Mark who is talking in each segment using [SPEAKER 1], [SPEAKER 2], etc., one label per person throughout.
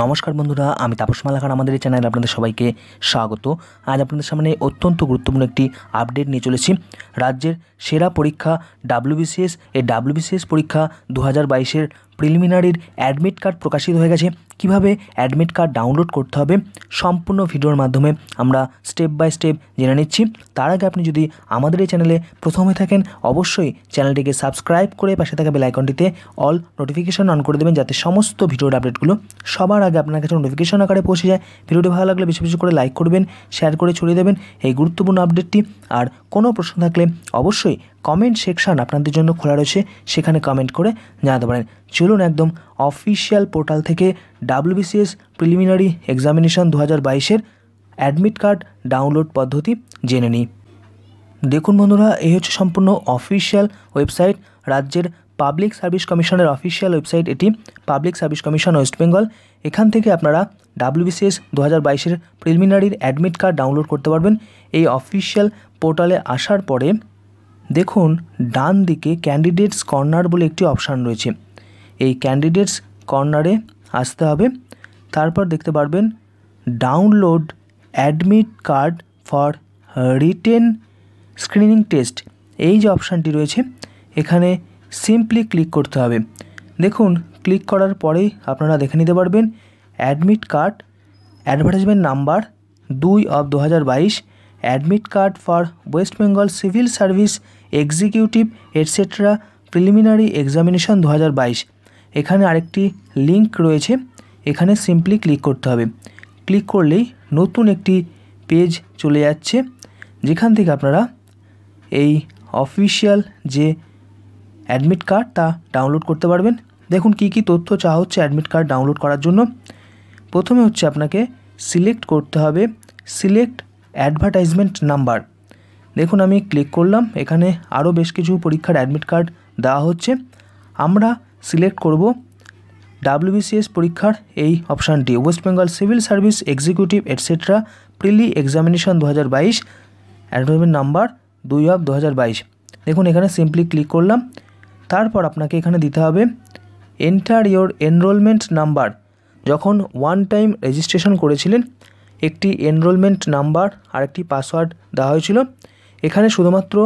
[SPEAKER 1] নমস্কার বন্ধুরা আমি তাপস মালাকার আমাদের এই চ্যানেলে আপনাদের সবাইকে স্বাগত আজ আপনাদের সামনে অত্যন্ত গুরুত্বপূর্ণ একটি আপডেট নিয়ে চলেছি রাজ্যের সেরা পরীক্ষা ডাব্লিউবিসিএস এই ডাব্লিউবিসিএস পরীক্ষা দু হাজার বাইশের প্রিলিমিনারির অ্যাডমিট কার্ড প্রকাশিত হয়ে গেছে কিভাবে অ্যাডমিট কার্ড ডাউনলোড করতে হবে সম্পূর্ণ ভিডিওর মাধ্যমে আমরা স্টেপ বাই স্টেপ জেনে নিচ্ছি তার আগে আপনি যদি আমাদের এই চ্যানেলে প্রথমে থাকেন অবশ্যই চ্যানেলটিকে সাবস্ক্রাইব করে পাশে থাকা বেলাইকনটিতে অল নোটিফিকেশন অন করে দেবেন যাতে সমস্ত ভিডিওর আপডেটগুলো সবার আগে আপনার কাছে নোটিফিকেশন আকারে পৌঁছে যায় ভিডিওটি ভালো লাগলে বেশি বেশি করে লাইক করবেন শেয়ার করে ছড়িয়ে দেবেন এই গুরুত্বপূর্ণ আপডেটটি আর কোনো প্রশ্ন থাকলে অবশ্যই কমেন্ট সেকশান আপনাদের জন্য খোলা রয়েছে সেখানে কমেন্ট করে জানাতে পারেন চলুন একদম অফিসিয়াল পোর্টাল থেকে ডাব্লিউবিসিএস প্রিলিমিনারি এক্সামিনেশন দু হাজার বাইশের অ্যাডমিট কার্ড ডাউনলোড পদ্ধতি জেনে নিই দেখুন বন্ধুরা এই হচ্ছে সম্পূর্ণ অফিসিয়াল ওয়েবসাইট রাজ্যের পাবলিক সার্ভিস কমিশনের অফিসিয়াল ওয়েবসাইট এটি public service commission West Bengal এখান থেকে আপনারা ডাব্লিউবিসিএস দু হাজার বাইশের প্রিলিমিনারির অ্যাডমিট কার্ড ডাউনলোড করতে পারবেন এই অফিসিয়াল পোর্টালে আসার পরে দেখুন ডান দিকে ক্যান্ডিডেটস কর্নার বলে একটি অপশান রয়েছে এই ক্যান্ডিডেটস কর্নারে আসতে হবে তারপর দেখতে পারবেন download admit card for written screening test এই যে অপশানটি রয়েছে এখানে সিম্পলি ক্লিক করতে হবে দেখুন ক্লিক করার পরেই আপনারা দেখে নিতে পারবেন অ্যাডমিট কার্ড অ্যাডভার্টাইজমেন্ট নাম্বার দুই অফ দু admit card for West Bengal civil service executive etcetera preliminary examination দু এখানে আরেকটি লিংক রয়েছে এখানে সিম্পলি ক্লিক করতে হবে ক্লিক করলেই নতুন একটি পেজ চলে যাচ্ছে যেখান থেকে আপনারা এই অফিসিয়াল যে অ্যাডমিট কার্ড তা ডাউনলোড করতে পারবেন দেখুন কি কি তথ্য চাওয়া হচ্ছে অ্যাডমিট কার্ড ডাউনলোড করার জন্য প্রথমে হচ্ছে আপনাকে সিলেক্ট করতে হবে সিলেক্ট অ্যাডভার্টাইজমেন্ট নাম্বার দেখুন আমি ক্লিক করলাম এখানে আরও বেশ কিছু পরীক্ষার অ্যাডমিট কার্ড দেওয়া হচ্ছে আমরা সিলেক্ট করব ডাব্লিউবিসিএস পরীক্ষার এই অপশানটি West Bengal civil service executive etcetera prelim examination দু হাজার বাইশ অ্যাডভাইমেন্ট নাম্বার দুই অফ দু হাজার বাইশ দেখুন এখানে সিম্পলি ক্লিক করলাম তারপর আপনাকে এখানে দিতে হবে এন্টার ইয়োর এনরোলমেন্ট নাম্বার যখন ওয়ান টাইম রেজিস্ট্রেশন করেছিলেন একটি এনরোলমেন্ট নাম্বার আর একটি পাসওয়ার্ড দেওয়া হয়েছিল এখানে শুধুমাত্র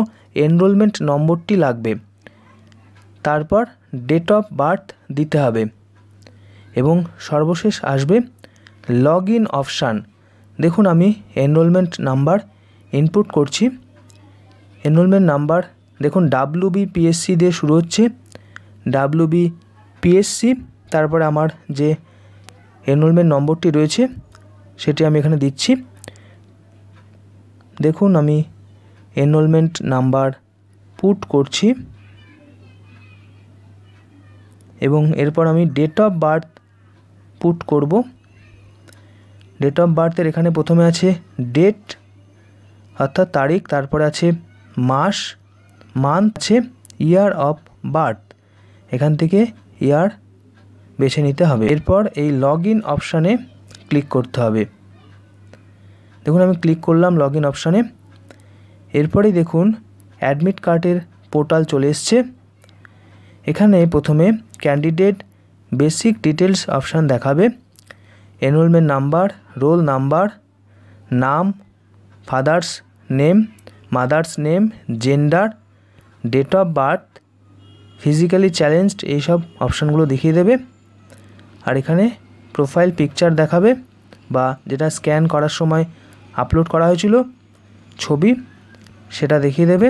[SPEAKER 1] এনরোলমেন্ট নম্বরটি লাগবে তারপর ডেট অফ বার্থ দিতে হবে এবং সর্বশেষ আসবে লগ ইন অপশান দেখুন আমি এনরোলমেন্ট নাম্বার ইনপুট করছি এনরোলমেন্ট নাম্বার দেখুন ডাব্লু পিএসসি দিয়ে শুরু হচ্ছে ডাব্লু পিএসসি তারপরে আমার যে এনরোলমেন্ট নম্বরটি রয়েছে সেটি আমি এখানে দিচ্ছি দেখুন আমি এনরোলমেন্ট নাম্বার পুট করছি এবং এরপর আমি ডেট অফ বার্থ পুট করব ডেট অফ বার্থের এখানে প্রথমে আছে ডেট অর্থাৎ তারিখ তারপরে আছে মাস মান্থ আছে ইয়ার অফ বার্থ এখান থেকে ইয়ার বেছে নিতে হবে এরপর এই লগ ইন অপশানে ক্লিক করতে হবে দেখুন আমি ক্লিক করলাম লগ ইন অপশানে এরপরেই দেখুন অ্যাডমিট কার্ডের পোর্টাল চলে এসছে এখানে প্রথমে ক্যান্ডিডেট বেসিক ডিটেলস অপশান দেখাবে এনরোলমেন্ট নাম্বার রোল নাম্বার নাম father's name mother's name gender date of birth physically challenged এইসব অপশানগুলো দেখিয়ে দেবে আর এখানে প্রোফাইল পিকচার দেখাবে বা যেটা স্ক্যান করার সময় আপলোড করা হয়েছিল ছবি সেটা দেখিয়ে দেবে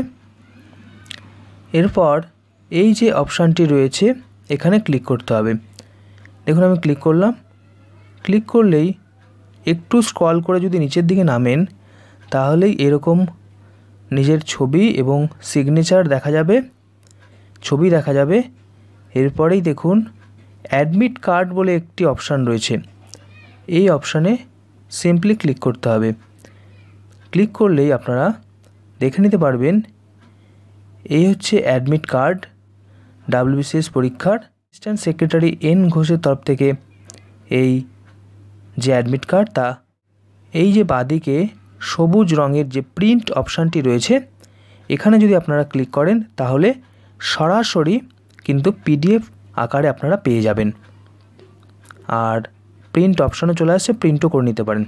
[SPEAKER 1] এরপর এই যে অপশানটি রয়েছে এখানে ক্লিক করতে হবে দেখুন আমি ক্লিক করলাম ক্লিক করলেই একটু স্ক্রল করে যদি নিচের দিকে নামেন তাহলেই এরকম নিজের ছবি এবং সিগনেচার দেখা যাবে ছবি দেখা যাবে এরপরেই দেখুন অ্যাডমিট কার্ড বলে একটি অপশান রয়েছে এই অপশানে সিম্পলি ক্লিক করতে হবে ক্লিক করলেই আপনারা দেখে নিতে পারবেন এই হচ্ছে অ্যাডমিট কার্ড ডাব্লিউবিসিএস পরীক্ষার অ্যাসিস্ট্যান্ট সেক্রেটারি এন ঘোষের তরফ থেকে এই যে অ্যাডমিট কার্ড তা এই যে বাদিকে সবুজ রঙের যে প্রিন্ট অপশানটি রয়েছে এখানে যদি আপনারা ক্লিক করেন তাহলে সরাসরি কিন্তু পিডিএফ আকারে আপনারা পেয়ে যাবেন আর প্রিন্ট অপশানও চলে আসছে প্রিন্টও করে নিতে পারেন